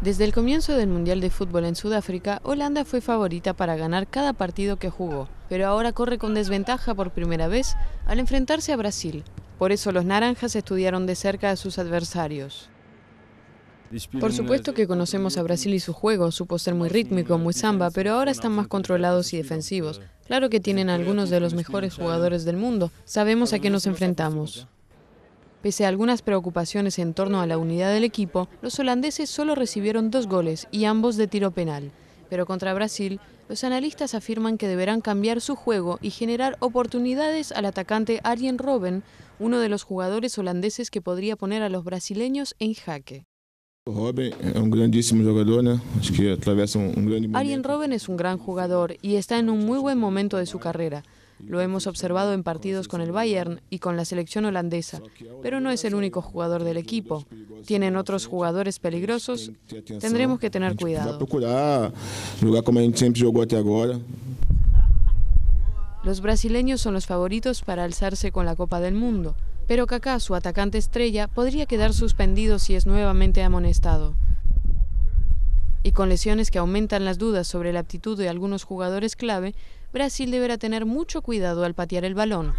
Desde el comienzo del Mundial de Fútbol en Sudáfrica, Holanda fue favorita para ganar cada partido que jugó, pero ahora corre con desventaja por primera vez al enfrentarse a Brasil. Por eso los naranjas estudiaron de cerca a sus adversarios. Por supuesto que conocemos a Brasil y su juego, supo ser muy rítmico, muy samba, pero ahora están más controlados y defensivos. Claro que tienen algunos de los mejores jugadores del mundo, sabemos a qué nos enfrentamos. Pese a algunas preocupaciones en torno a la unidad del equipo, los holandeses solo recibieron dos goles y ambos de tiro penal. Pero contra Brasil, los analistas afirman que deberán cambiar su juego y generar oportunidades al atacante Arjen Robben, uno de los jugadores holandeses que podría poner a los brasileños en jaque. Arjen Robben es un gran jugador y está en un muy buen momento de su carrera. Lo hemos observado en partidos con el Bayern y con la selección holandesa, pero no es el único jugador del equipo. Tienen otros jugadores peligrosos. Tendremos que tener cuidado. Los brasileños son los favoritos para alzarse con la Copa del Mundo, pero Kaká, su atacante estrella, podría quedar suspendido si es nuevamente amonestado. Y con lesiones que aumentan las dudas sobre la aptitud de algunos jugadores clave, Brasil deberá tener mucho cuidado al patear el balón.